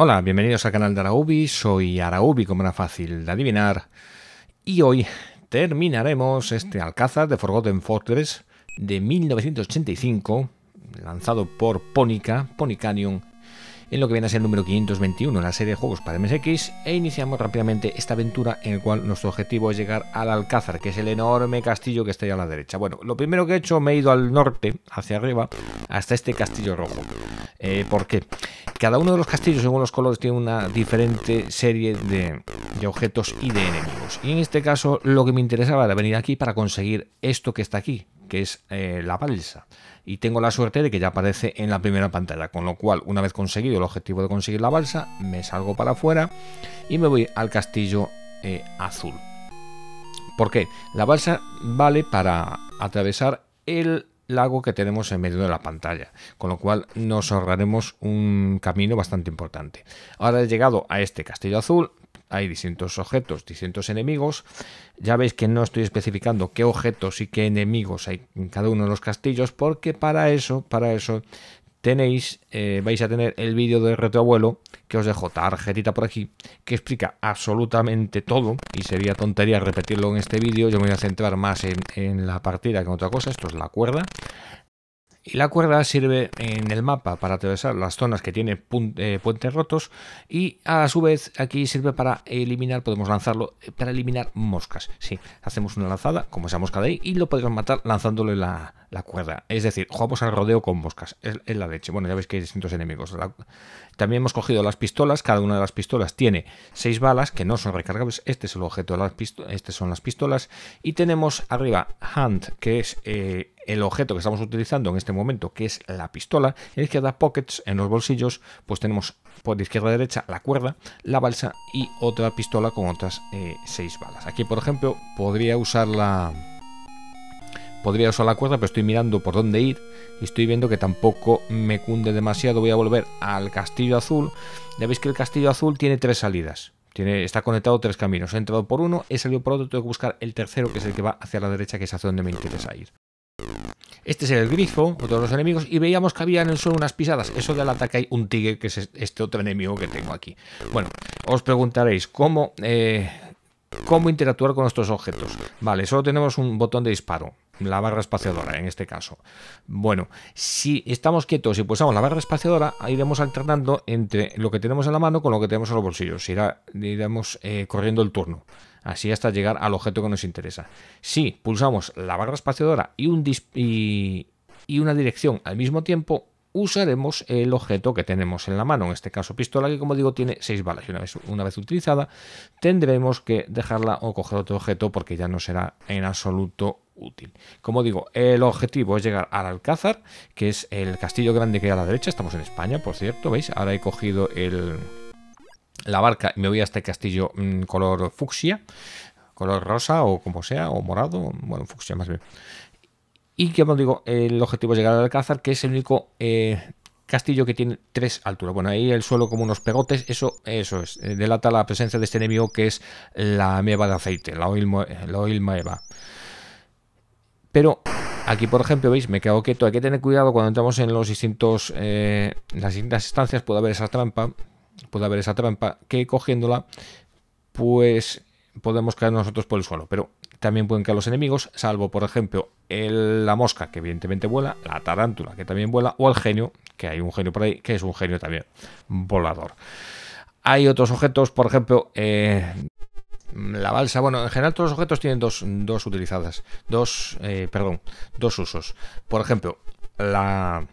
Hola, bienvenidos al canal de Araubi, soy Araubi, como era fácil de adivinar, y hoy terminaremos este Alcázar de Forgotten Fortress de 1985, lanzado por Ponica, Ponicanium, en lo que viene a ser el número 521, la serie de juegos para MSX, e iniciamos rápidamente esta aventura en la cual nuestro objetivo es llegar al Alcázar, que es el enorme castillo que está ahí a la derecha. Bueno, lo primero que he hecho me he ido al norte, hacia arriba, hasta este castillo rojo. Eh, ¿Por qué? Cada uno de los castillos, según los colores, tiene una diferente serie de, de objetos y de enemigos. Y en este caso, lo que me interesaba era venir aquí para conseguir esto que está aquí, que es eh, la balsa. Y tengo la suerte de que ya aparece en la primera pantalla, con lo cual, una vez conseguido el objetivo de conseguir la balsa, me salgo para afuera y me voy al castillo eh, azul. ¿Por qué? La balsa vale para atravesar el lago que tenemos en medio de la pantalla, con lo cual nos ahorraremos un camino bastante importante. Ahora he llegado a este castillo azul, hay distintos objetos, distintos enemigos. Ya veis que no estoy especificando qué objetos y qué enemigos hay en cada uno de los castillos, porque para eso, para eso tenéis, eh, vais a tener el vídeo de Reto Abuelo, que os dejo tarjetita por aquí, que explica absolutamente todo, y sería tontería repetirlo en este vídeo, yo me voy a centrar más en, en la partida que en otra cosa, esto es la cuerda, y la cuerda sirve en el mapa para atravesar las zonas que tiene eh, puentes rotos y a su vez aquí sirve para eliminar, podemos lanzarlo, eh, para eliminar moscas. Sí, hacemos una lanzada como esa mosca de ahí y lo podemos matar lanzándole la, cuerda. Es decir, jugamos al rodeo con moscas. Es, la leche. Bueno, ya veis que hay distintos enemigos. También hemos cogido las pistolas. Cada una de las pistolas tiene seis balas que no son recargables. Este es el objeto de las pistolas. Estas son las pistolas. Y tenemos arriba Hunt, que es... Eh, el objeto que estamos utilizando en este momento, que es la pistola, en la izquierda pockets, en los bolsillos, pues tenemos por izquierda a derecha la cuerda, la balsa y otra pistola con otras eh, seis balas. Aquí, por ejemplo, podría usar la... Podría usar la cuerda, pero estoy mirando por dónde ir y estoy viendo que tampoco me cunde demasiado. Voy a volver al castillo azul. Ya veis que el castillo azul tiene tres salidas. Tiene, está conectado tres caminos. He entrado por uno, he salido por otro, tengo que buscar el tercero, que es el que va hacia la derecha, que es hacia donde me interesa ir. Este es el grifo, otro todos los enemigos, y veíamos que había en el suelo unas pisadas. Eso del ataque hay un tigre, que es este otro enemigo que tengo aquí. Bueno, os preguntaréis cómo, eh, cómo interactuar con estos objetos. Vale, solo tenemos un botón de disparo la barra espaciadora en este caso. Bueno, si estamos quietos y pulsamos la barra espaciadora, iremos alternando entre lo que tenemos en la mano con lo que tenemos en los bolsillos. Irá, iremos eh, corriendo el turno, así hasta llegar al objeto que nos interesa. Si pulsamos la barra espaciadora y, un y, una dirección al mismo tiempo, usaremos el objeto que tenemos en la mano, en este caso pistola, que como digo tiene seis balas una vez, una vez utilizada tendremos que dejarla o coger otro objeto porque ya no será en absoluto útil. Como digo, el objetivo es llegar al Alcázar, que es el castillo grande que hay a la derecha. Estamos en España, por cierto, ¿veis? Ahora he cogido el, la barca y me voy a este castillo mm, color fucsia, color rosa o como sea, o morado, bueno, fucsia más bien. Y como digo, el objetivo es llegar al Alcázar, que es el único eh, castillo que tiene tres alturas. Bueno, ahí el suelo como unos pegotes, eso, eso es. Eh, delata la presencia de este enemigo que es la meva de aceite, la oil, pero aquí, por ejemplo, veis, me quedo quieto. Hay que tener cuidado cuando entramos en los distintos, eh, las distintas estancias. Puede haber esa trampa, puede haber esa trampa que cogiéndola, pues podemos caer nosotros por el suelo. Pero también pueden caer los enemigos, salvo, por ejemplo, la mosca, que evidentemente vuela, la tarántula, que también vuela, o el genio, que hay un genio por ahí, que es un genio también volador. Hay otros objetos, por ejemplo, eh, la balsa, bueno, en general todos los objetos tienen dos, dos utilizadas, dos, eh, perdón, dos usos. Por ejemplo, la,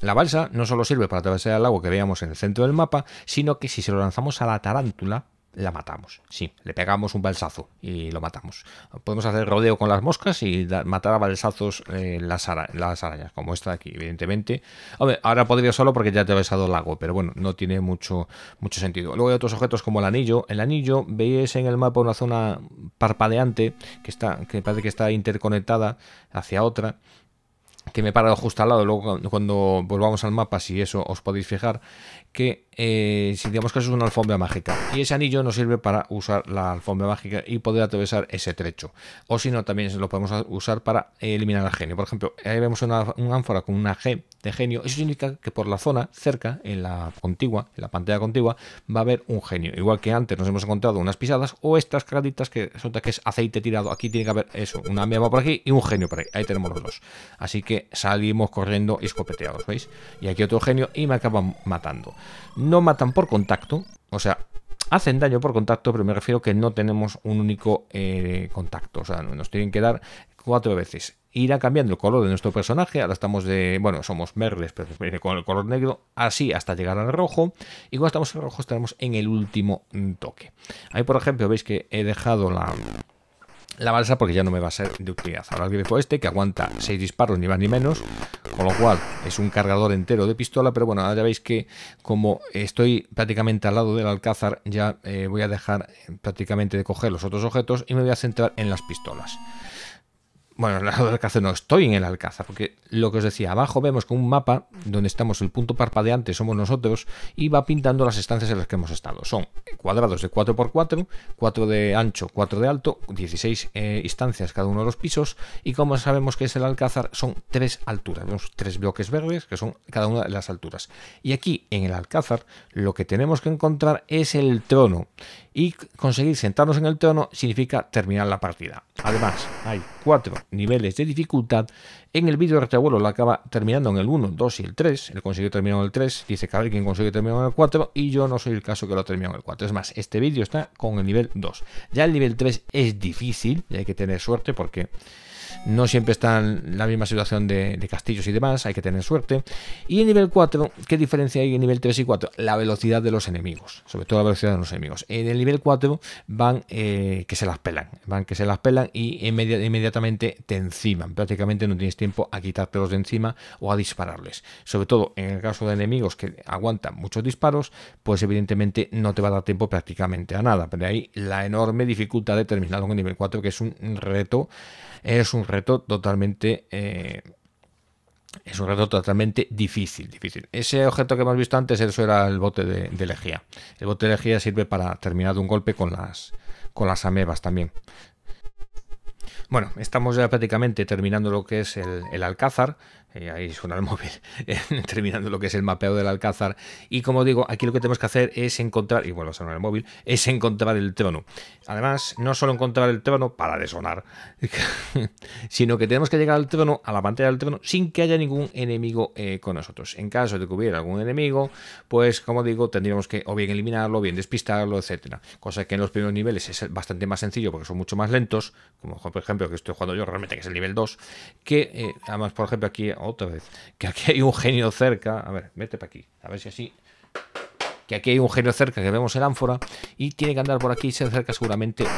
la balsa no solo sirve para atravesar el agua que veíamos en el centro del mapa, sino que si se lo lanzamos a la tarántula, la matamos. Sí, le pegamos un balsazo y lo matamos. Podemos hacer rodeo con las moscas y matar a balsazos eh, las, arañas, como esta aquí, evidentemente. ahora podría solo porque ya te ha el lago, pero bueno, no tiene mucho, mucho sentido. Luego hay otros objetos como el anillo. El anillo, veis en el mapa una zona parpadeante que, está, que parece que está interconectada hacia otra que me he parado justo al lado, luego cuando volvamos al mapa, si eso os podéis fijar, que eh, si digamos que eso es una alfombra mágica y ese anillo nos sirve para usar la alfombra mágica y poder atravesar ese trecho o si no también lo podemos usar para eliminar al genio por ejemplo ahí vemos una, un ánfora con una G de genio eso significa que por la zona cerca en la contigua en la pantalla contigua va a haber un genio igual que antes nos hemos encontrado unas pisadas o estas caraditas que resulta que es aceite tirado aquí tiene que haber eso una meba por aquí y un genio por ahí ahí tenemos los dos así que salimos corriendo y escopeteados veis y aquí otro genio y me acaban matando no matan por contacto, o sea, hacen daño por contacto, pero me refiero que no tenemos un único eh, contacto, o sea, nos tienen que dar cuatro veces. Irá cambiando el color de nuestro personaje, ahora estamos de, bueno, somos merles, pero con el color negro, así hasta llegar al rojo, y cuando estamos en rojo estaremos en el último toque. Ahí, por ejemplo, veis que he dejado la, la balsa porque ya no me va a ser de utilidad. Ahora el grifo este que aguanta 6 disparos ni más ni menos, con lo cual es un cargador entero de pistola, pero bueno, ya veis que como estoy prácticamente al lado del alcázar, ya eh, voy a dejar eh, prácticamente de coger los otros objetos y me voy a centrar en las pistolas. Bueno, en el Alcázar no estoy en el Alcázar, porque lo que os decía, abajo vemos con un mapa donde estamos, el punto parpadeante somos nosotros, y va pintando las estancias en las que hemos estado. Son cuadrados de 4x4, 4 de ancho, 4 de alto, 16 eh, instancias cada uno de los pisos, y como sabemos que es el Alcázar, son tres alturas. Vemos tres bloques verdes que son cada una de las alturas. Y aquí en el Alcázar lo que tenemos que encontrar es el trono, y conseguir sentarnos en el trono significa terminar la partida. Además, hay cuatro niveles de dificultad. En el vídeo de este lo acaba terminando en el 1, 2 y el 3. Él consiguió terminar en el 3. Dice que alguien consigue terminar en el 4. Y yo no soy el caso que lo terminó en el 4. Es más, este vídeo está con el nivel 2. Ya el nivel 3 es difícil y hay que tener suerte porque no siempre están la misma situación de, castillos y demás, hay que tener suerte. Y en nivel 4, ¿qué diferencia hay en nivel 3 y 4? La velocidad de los enemigos, sobre todo la velocidad de los enemigos. En el nivel 4 van eh, que se las pelan, van que se las pelan y inmediatamente te enciman, prácticamente no tienes tiempo a quitártelos de encima o a dispararles. Sobre todo en el caso de enemigos que aguantan muchos disparos, pues evidentemente no te va a dar tiempo prácticamente a nada. Pero ahí la enorme dificultad de con en nivel 4, que es un reto, es un reto totalmente... Eh, es un reto totalmente difícil, difícil. Ese objeto que hemos visto antes, eso era el bote de, lejía. El bote de lejía sirve para terminar de un golpe con las, con las amebas también. Bueno, estamos ya prácticamente terminando lo que es el, Alcázar, eh, ahí suena el móvil, eh, terminando lo que es el mapeo del Alcázar, y como digo, aquí lo que tenemos que hacer es encontrar, y bueno, suena el móvil, es encontrar el trono. Además, no solo encontrar el trono para desonar, sino que tenemos que llegar al trono, a la pantalla del trono, sin que haya ningún enemigo eh, con nosotros. En caso de que hubiera algún enemigo, pues como digo, tendríamos que o bien eliminarlo, o bien despistarlo, etcétera. Cosa que en los primeros niveles es bastante más sencillo porque son mucho más lentos, como ejemplo, que estoy jugando yo realmente, que es el nivel 2, que eh, además, por ejemplo, aquí, otra vez, que aquí hay un genio cerca, a ver, vete para aquí, a ver si así que aquí hay un genio cerca que vemos el ánfora y tiene que andar por aquí y se acerca seguramente el,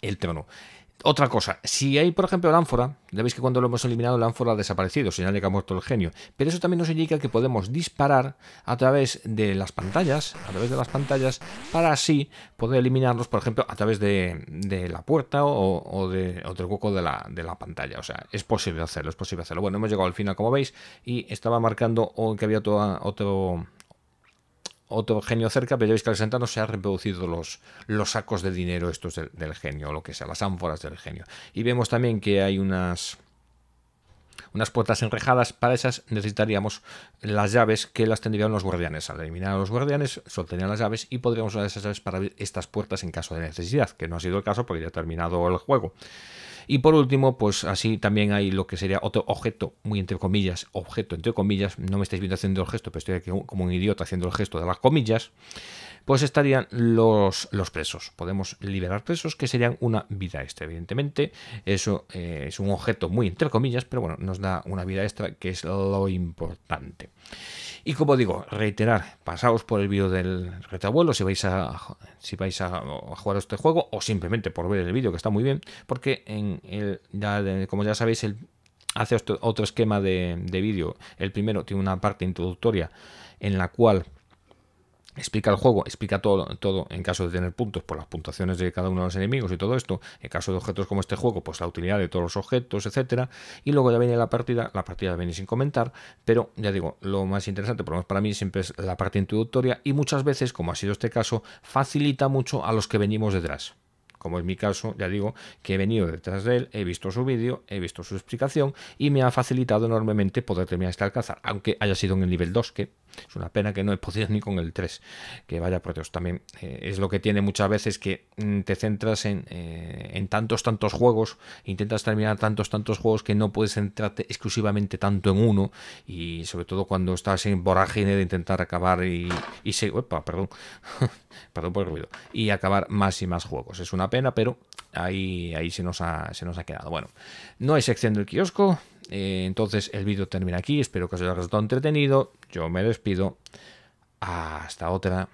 el otra cosa, si hay, por ejemplo, la ánfora, ya veis que cuando lo hemos eliminado, la ánfora ha desaparecido, señal de que ha muerto el genio. Pero eso también nos indica que podemos disparar a través de las pantallas, a través de las pantallas, para así poder eliminarlos, por ejemplo, a través de, la puerta o, de, otro hueco de la, pantalla. O sea, es posible hacerlo, es posible hacerlo. Bueno, hemos llegado al final, como veis, y estaba marcando que había otro otro genio cerca, pero ya veis que al sentarnos se han reproducido los, los sacos de dinero estos del genio, o lo que sea, las ánforas del genio. Y vemos también que hay unas unas puertas enrejadas. Para esas necesitaríamos las llaves que las tendrían los guardianes. Al eliminar a los guardianes, soltarían las llaves y podríamos usar esas llaves para abrir estas puertas en caso de necesidad, que no ha sido el caso porque ya ha terminado el juego. Y por último, pues así también hay lo que sería otro objeto, muy entre comillas, objeto entre comillas, no me estáis viendo haciendo el gesto, pero estoy aquí como un idiota haciendo el gesto de las comillas, pues estarían los, los presos. Podemos liberar presos que serían una vida extra, evidentemente. Eso eh, es un objeto muy entre comillas, pero bueno, nos da una vida extra que es lo importante. Y como digo, reiterar, pasaos por el vídeo del retabuelo si vais a si vais a, jugar este juego o simplemente por ver el vídeo que está muy bien, porque en el, como ya sabéis hace otro, esquema de, de vídeo. El primero tiene una parte introductoria en la cual explica el juego, explica todo, todo en caso de tener puntos por las puntuaciones de cada uno de los enemigos y todo esto, en caso de objetos como este juego, pues la utilidad de todos los objetos, etcétera, y luego ya viene la partida, la partida viene sin comentar, pero ya digo, lo más interesante, por lo menos para mí, siempre es la parte introductoria y muchas veces, como ha sido este caso, facilita mucho a los que venimos detrás como es mi caso, ya digo, que he venido detrás de él, he visto su vídeo, he visto su explicación y me ha facilitado enormemente poder terminar este alcázar, aunque haya sido en el nivel 2, que es una pena que no he podido ni con el 3, que vaya por Dios, también eh, es lo que tiene muchas veces que mm, te centras en, eh, en tantos, tantos juegos, intentas terminar tantos, tantos juegos que no puedes centrarte exclusivamente tanto en uno y sobre todo cuando estás en vorágine de intentar acabar y, y perdón, perdón por el ruido, y acabar más y más juegos, es una pena, pero ahí, ahí se, nos ha, se nos ha quedado. Bueno, no hay sección del kiosco, eh, entonces el vídeo termina aquí, espero que os haya resultado entretenido, yo me despido, hasta otra.